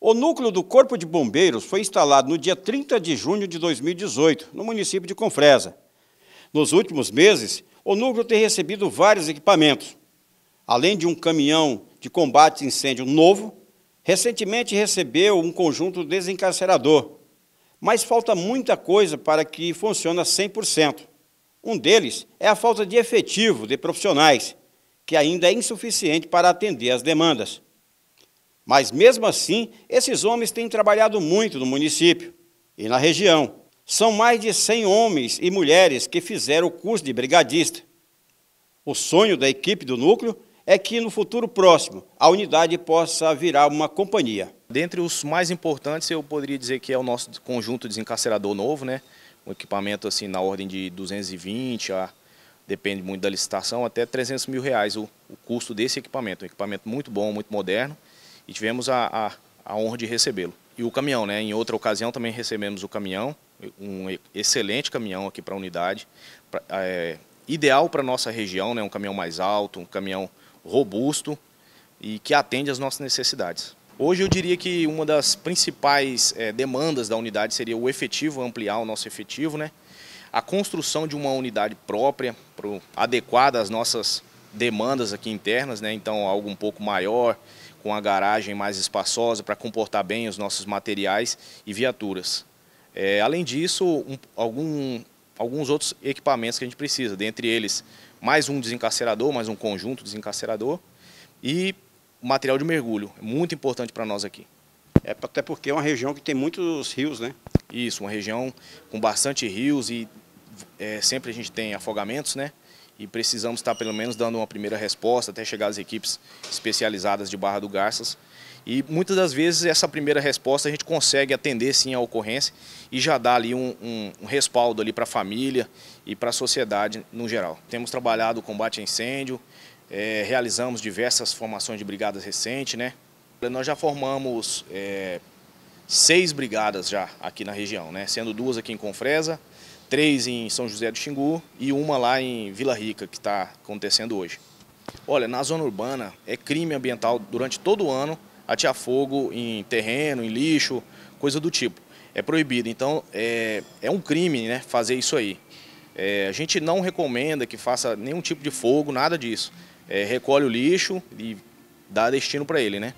O núcleo do Corpo de Bombeiros foi instalado no dia 30 de junho de 2018, no município de Confresa. Nos últimos meses, o núcleo tem recebido vários equipamentos. Além de um caminhão de combate a incêndio novo, recentemente recebeu um conjunto desencarcerador. Mas falta muita coisa para que funcione a 100%. Um deles é a falta de efetivo de profissionais, que ainda é insuficiente para atender às demandas. Mas mesmo assim, esses homens têm trabalhado muito no município e na região. São mais de 100 homens e mulheres que fizeram o curso de brigadista. O sonho da equipe do núcleo é que no futuro próximo a unidade possa virar uma companhia. Dentre os mais importantes, eu poderia dizer que é o nosso conjunto desencarcerador novo, né? Um equipamento assim na ordem de 220 a ah, depende muito da licitação, até 300 mil reais o, o custo desse equipamento. Um equipamento muito bom, muito moderno e tivemos a, a, a honra de recebê-lo. E o caminhão, né? Em outra ocasião também recebemos o caminhão, um excelente caminhão aqui para a unidade, pra, é, ideal para nossa região, né? Um caminhão mais alto, um caminhão robusto e que atende às nossas necessidades. Hoje eu diria que uma das principais é, demandas da unidade seria o efetivo, ampliar o nosso efetivo, né? A construção de uma unidade própria, pro, adequada às nossas demandas aqui internas, né? então algo um pouco maior, com a garagem mais espaçosa para comportar bem os nossos materiais e viaturas. É, além disso, um, algum, alguns outros equipamentos que a gente precisa, dentre eles mais um desencarcerador, mais um conjunto desencarcerador e material de mergulho, muito importante para nós aqui. É, até porque é uma região que tem muitos rios, né? Isso, uma região com bastante rios e é, sempre a gente tem afogamentos, né? e precisamos estar pelo menos dando uma primeira resposta até chegar às equipes especializadas de Barra do Garças. E muitas das vezes essa primeira resposta a gente consegue atender sim a ocorrência e já dá ali um, um, um respaldo ali para a família e para a sociedade no geral. Temos trabalhado o combate a incêndio, é, realizamos diversas formações de brigadas recentes, né? Nós já formamos é, seis brigadas já aqui na região, né? Sendo duas aqui em Confresa, três em São José do Xingu e uma lá em Vila Rica, que está acontecendo hoje. Olha, na zona urbana é crime ambiental durante todo o ano atear fogo em terreno, em lixo, coisa do tipo. É proibido, então é, é um crime né, fazer isso aí. É, a gente não recomenda que faça nenhum tipo de fogo, nada disso. É, recolhe o lixo e dá destino para ele, né?